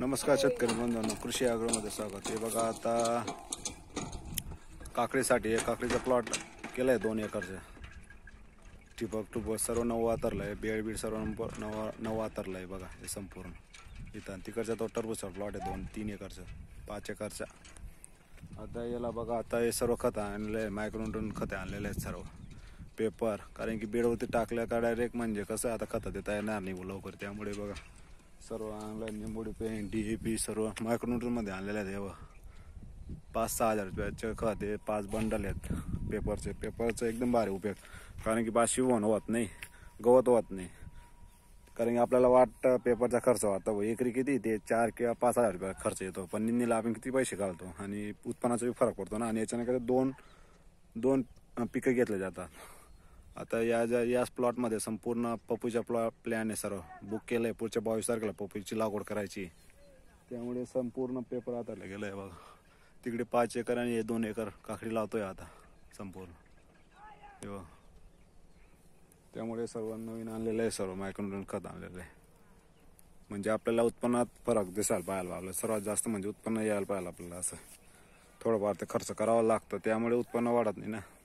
नमस्कार शेतकरी बंधूंनो कृषी आग्रहमध्ये स्वागत हे बघा आता काकडीसाठी काकडीचा प्लॉट केला आहे दोन एकरचा ठिबक टुबक सर्व नऊ वातरलं आहे बेळ बीड सर्व नंबर नवा नऊ वातरलं आहे बघा हे संपूर्ण इथं तिकडचा तो टरबूजचा प्लॉट आहे दोन तीन एकरचा पाच एकरचा आता याला बघा आता हे सर्व खतं आणले आहे मायक्रोन खते आणलेले आहेत सर्व पेपर कारण की बेडवरती टाकल्या का डायरेक्ट म्हणजे कसं आता खतं देता येणार नाही लवकर त्यामुळे बघा सर्व आणलं निंबोडी पेंट डी ए पी सर्व मायक्रोन्यूटरमध्ये आणलेले आहेत हे पाच सहा हजार रुपयाचे खत पाच बंडल आहेत पेपरचे पेपरचा एकदम भारी उपयोग कारण की पाच शिवण होत नाही गवत होत नाही कारण की आपल्याला वाटतं पेपरचा खर्च वाटतो व एकरी किती ते चार किंवा पाच हजार रुपया खर्च येतो पण निंदीला आपण किती पैसे घालतो आणि उत्पन्नाचा फरक पडतो ना आणि याच्याने दोन दोन पिकं घेतले जातात आता या ज्या याच प्लॉटमध्ये संपूर्ण पप्पूचा प्लॉ प्लॅन आहे सर्व बुक केलं आहे पुढच्या बावीस तारखेला पपूची लागवड करायची त्यामुळे संपूर्ण पेपर आता गेलं आहे बघा तिकडे पाच एकर आणि हे दोन एकर काकडी लावतोय आता संपूर्ण तेव्हा त्यामुळे सर्व नवीन आणलेलं आहे सर्व मायक्रोन खत आणलेलं आहे म्हणजे आपल्याला उत्पन्नात फरक दिसायला पाहायला आपल्याला सर्वात जास्त म्हणजे उत्पन्न यायला पाहिलं आपल्याला असं थोडंफार ते खर्च करावा लागतं त्यामुळे उत्पन्न वाढत नाही ना